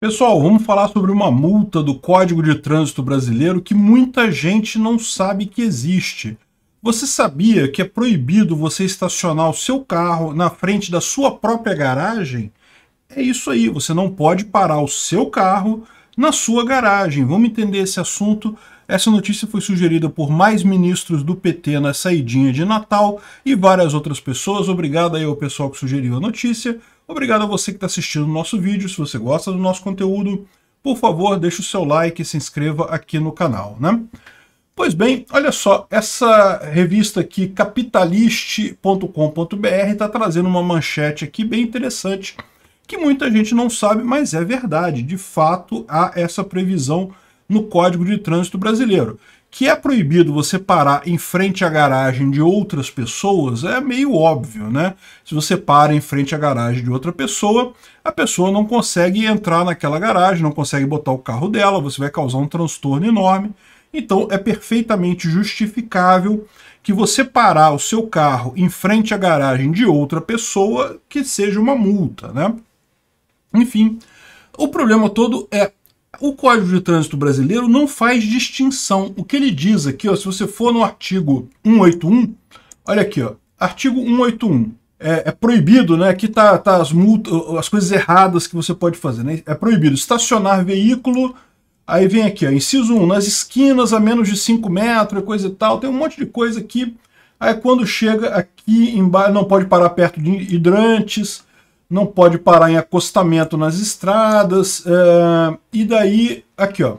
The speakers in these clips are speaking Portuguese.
Pessoal, vamos falar sobre uma multa do Código de Trânsito Brasileiro que muita gente não sabe que existe. Você sabia que é proibido você estacionar o seu carro na frente da sua própria garagem? É isso aí, você não pode parar o seu carro na sua garagem. Vamos entender esse assunto. Essa notícia foi sugerida por mais ministros do PT na saidinha de Natal e várias outras pessoas. Obrigado aí ao pessoal que sugeriu a notícia. Obrigado a você que está assistindo o nosso vídeo. Se você gosta do nosso conteúdo, por favor, deixe o seu like e se inscreva aqui no canal, né? Pois bem, olha só, essa revista aqui, capitaliste.com.br, está trazendo uma manchete aqui bem interessante que muita gente não sabe, mas é verdade. De fato, há essa previsão no Código de Trânsito Brasileiro. Que é proibido você parar em frente à garagem de outras pessoas é meio óbvio, né? Se você para em frente à garagem de outra pessoa, a pessoa não consegue entrar naquela garagem, não consegue botar o carro dela, você vai causar um transtorno enorme. Então é perfeitamente justificável que você parar o seu carro em frente à garagem de outra pessoa que seja uma multa, né? Enfim, o problema todo é o Código de Trânsito Brasileiro não faz distinção. O que ele diz aqui, ó, se você for no artigo 181, olha aqui, ó, artigo 181, é, é, proibido, né? Aqui tá, tá as multas, as coisas erradas que você pode fazer, né? É proibido estacionar veículo. Aí vem aqui, ó, inciso 1, nas esquinas a menos de 5 metros, coisa e tal, tem um monte de coisa aqui. Aí quando chega aqui embaixo, não pode parar perto de hidrantes, não pode parar em acostamento nas estradas. É, e daí, aqui, ó,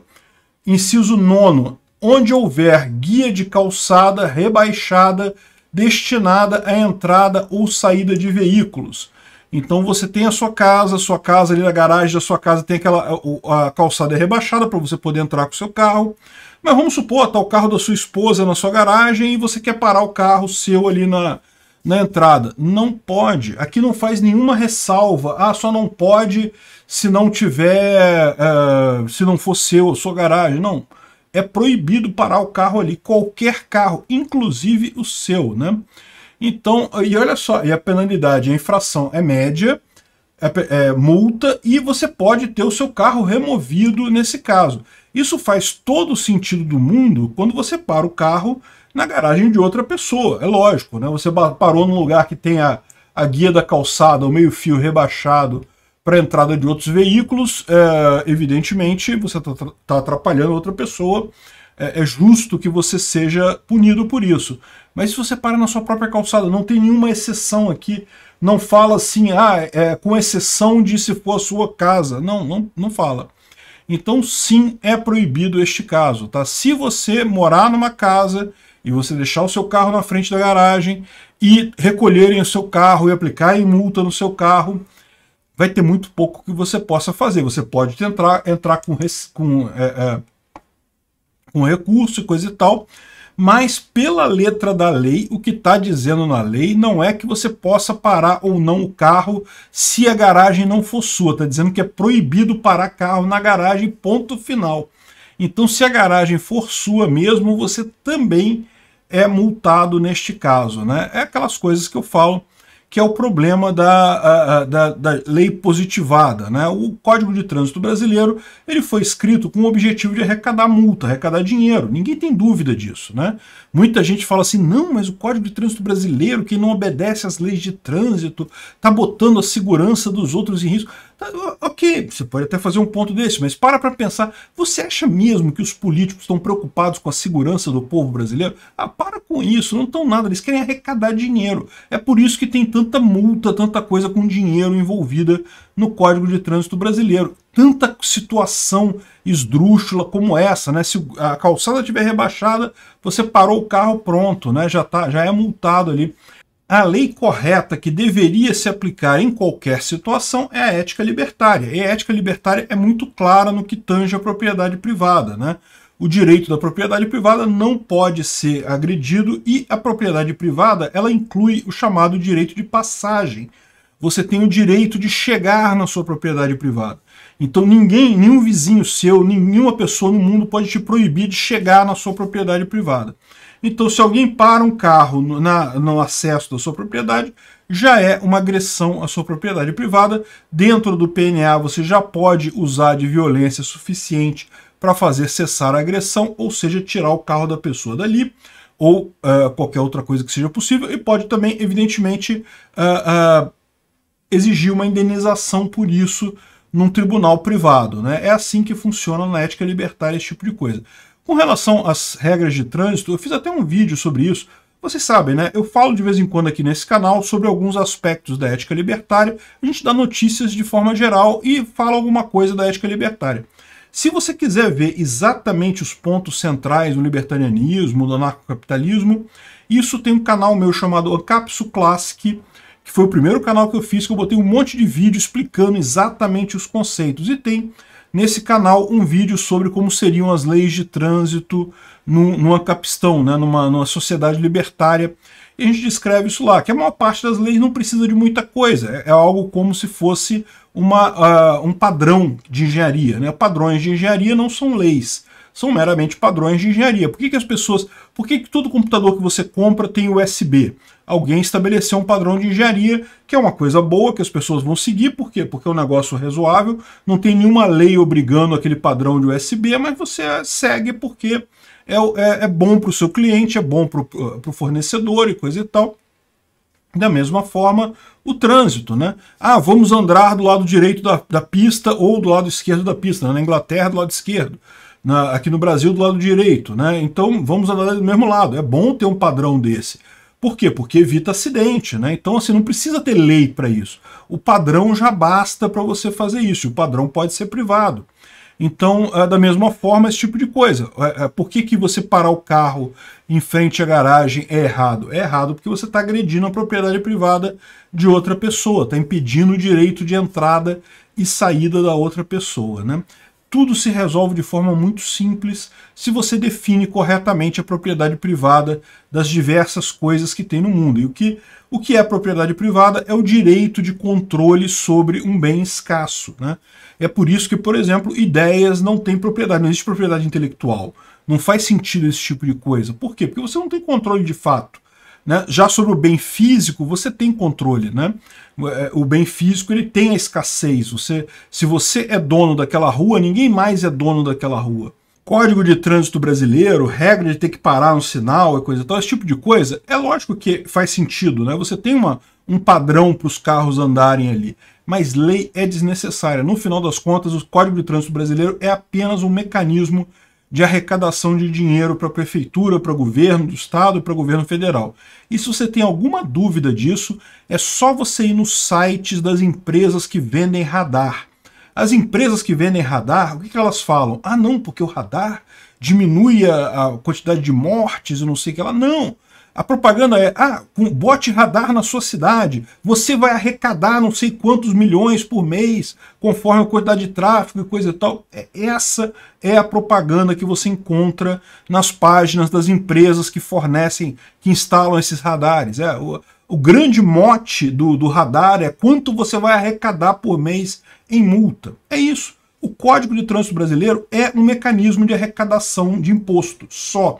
inciso nono, onde houver guia de calçada rebaixada destinada à entrada ou saída de veículos. Então você tem a sua casa, a sua casa ali na garagem da sua casa tem aquela a calçada rebaixada para você poder entrar com o seu carro. Mas vamos supor, está o carro da sua esposa na sua garagem e você quer parar o carro seu ali na, na entrada. Não pode. Aqui não faz nenhuma ressalva. Ah, só não pode se não tiver. Uh, se não for seu, sua garagem. Não. É proibido parar o carro ali, qualquer carro, inclusive o seu, né? Então, e olha só, e a penalidade, a infração é média, é, é multa, e você pode ter o seu carro removido nesse caso. Isso faz todo o sentido do mundo quando você para o carro na garagem de outra pessoa. É lógico, né? Você parou num lugar que tem a, a guia da calçada, o meio-fio rebaixado para a entrada de outros veículos, é, evidentemente você está tá atrapalhando outra pessoa. É, é justo que você seja punido por isso. Mas se você para na sua própria calçada, não tem nenhuma exceção aqui. Não fala assim, ah, é, com exceção de se for a sua casa. Não, não, não fala. Então, sim, é proibido este caso, tá? Se você morar numa casa e você deixar o seu carro na frente da garagem e recolherem o seu carro e aplicarem multa no seu carro, vai ter muito pouco que você possa fazer. Você pode tentar entrar com, com, é, é, com recurso e coisa e tal, mas pela letra da lei, o que está dizendo na lei não é que você possa parar ou não o carro se a garagem não for sua. Está dizendo que é proibido parar carro na garagem, ponto final. Então, se a garagem for sua mesmo, você também é multado neste caso. Né? É aquelas coisas que eu falo que é o problema da, a, a, da, da, lei positivada. Né? O Código de Trânsito Brasileiro ele foi escrito com o objetivo de arrecadar multa, arrecadar dinheiro. Ninguém tem dúvida disso. Né? Muita gente fala assim, não, mas o Código de Trânsito Brasileiro, que não obedece às leis de trânsito, está botando a segurança dos outros em risco. Tá, ok, você pode até fazer um ponto desse, mas para para pensar. Você acha mesmo que os políticos estão preocupados com a segurança do povo brasileiro? Ah, para com isso, não estão nada, eles querem arrecadar dinheiro. É por isso que tem tanta multa, tanta coisa com dinheiro envolvida no Código de Trânsito Brasileiro. Tanta situação esdrúxula como essa, né? Se a calçada estiver rebaixada, você parou o carro pronto, né? Já, tá, já é multado ali a lei correta que deveria se aplicar em qualquer situação é a ética libertária. E a ética libertária é muito clara no que tange a propriedade privada. Né? O direito da propriedade privada não pode ser agredido e a propriedade privada ela inclui o chamado direito de passagem. Você tem o direito de chegar na sua propriedade privada. Então ninguém, nenhum vizinho seu, nenhuma pessoa no mundo pode te proibir de chegar na sua propriedade privada. Então, se alguém para um carro no, na, no acesso da sua propriedade, já é uma agressão à sua propriedade privada. Dentro do PNA, você já pode usar de violência suficiente para fazer cessar a agressão, ou seja, tirar o carro da pessoa dali ou uh, qualquer outra coisa que seja possível, e pode também, evidentemente, uh, uh, exigir uma indenização por isso num tribunal privado. Né? É assim que funciona na ética libertária esse tipo de coisa. Com relação às regras de trânsito, eu fiz até um vídeo sobre isso. Vocês sabem, né? Eu falo de vez em quando aqui nesse canal sobre alguns aspectos da ética libertária. A gente dá notícias de forma geral e fala alguma coisa da ética libertária. Se você quiser ver exatamente os pontos centrais do libertarianismo, do anarcocapitalismo, isso tem um canal meu chamado Capsu Classic, que foi o primeiro canal que eu fiz, que eu botei um monte de vídeo explicando exatamente os conceitos. E tem nesse canal um vídeo sobre como seriam as leis de trânsito num, numa capistão, né, numa, numa sociedade libertária. E a gente descreve isso lá, que a maior parte das leis não precisa de muita coisa, é, é algo como se fosse uma, uh, um padrão de engenharia. Né? Padrões de engenharia não são leis, são meramente padrões de engenharia. Por que, que as pessoas. Por que, que todo computador que você compra tem USB? Alguém estabeleceu um padrão de engenharia, que é uma coisa boa, que as pessoas vão seguir, por quê? Porque é um negócio razoável, não tem nenhuma lei obrigando aquele padrão de USB, mas você segue porque é, é, é bom para o seu cliente, é bom para o fornecedor e coisa e tal. Da mesma forma, o trânsito, né? Ah, vamos andar do lado direito da, da pista ou do lado esquerdo da pista, né? na Inglaterra do lado esquerdo, na, aqui no Brasil do lado direito, né? Então vamos andar do mesmo lado. É bom ter um padrão desse. Por quê? Porque evita acidente, né? Então, assim, não precisa ter lei para isso. O padrão já basta para você fazer isso. O padrão pode ser privado. Então, é, da mesma forma, esse tipo de coisa. É, é, por que, que você parar o carro em frente à garagem é errado? É errado porque você está agredindo a propriedade privada de outra pessoa, está impedindo o direito de entrada e saída da outra pessoa. Né? tudo se resolve de forma muito simples se você define corretamente a propriedade privada das diversas coisas que tem no mundo. E o que, o que é propriedade privada é o direito de controle sobre um bem escasso. Né? É por isso que, por exemplo, ideias não têm propriedade, não existe propriedade intelectual. Não faz sentido esse tipo de coisa. Por quê? Porque você não tem controle de fato. Né? Já sobre o bem físico, você tem controle. Né? É, o bem físico ele tem a escassez. Você, se você é dono daquela rua, ninguém mais é dono daquela rua. Código de trânsito brasileiro, regra de ter que parar no sinal e coisa e tal, esse tipo de coisa, é lógico que faz sentido, né? Você tem uma, um padrão para os carros andarem ali. Mas lei é desnecessária. No final das contas, o Código de Trânsito Brasileiro é apenas um mecanismo de arrecadação de dinheiro para a prefeitura, para o governo do estado, para o governo federal. E se você tem alguma dúvida disso, é só você ir nos sites das empresas que vendem radar. As empresas que vendem radar, o que, que elas falam? Ah, não, porque o radar diminui a, a quantidade de mortes e não sei o que lá. Não! A propaganda é, ah, bote radar na sua cidade, você vai arrecadar não sei quantos milhões por mês, conforme a quantidade de tráfego e coisa e tal. É, essa é a propaganda que você encontra nas páginas das empresas que fornecem, que instalam esses radares. É, o, o grande mote do, do radar é quanto você vai arrecadar por mês em multa. É isso. O Código de Trânsito Brasileiro é um mecanismo de arrecadação de imposto, só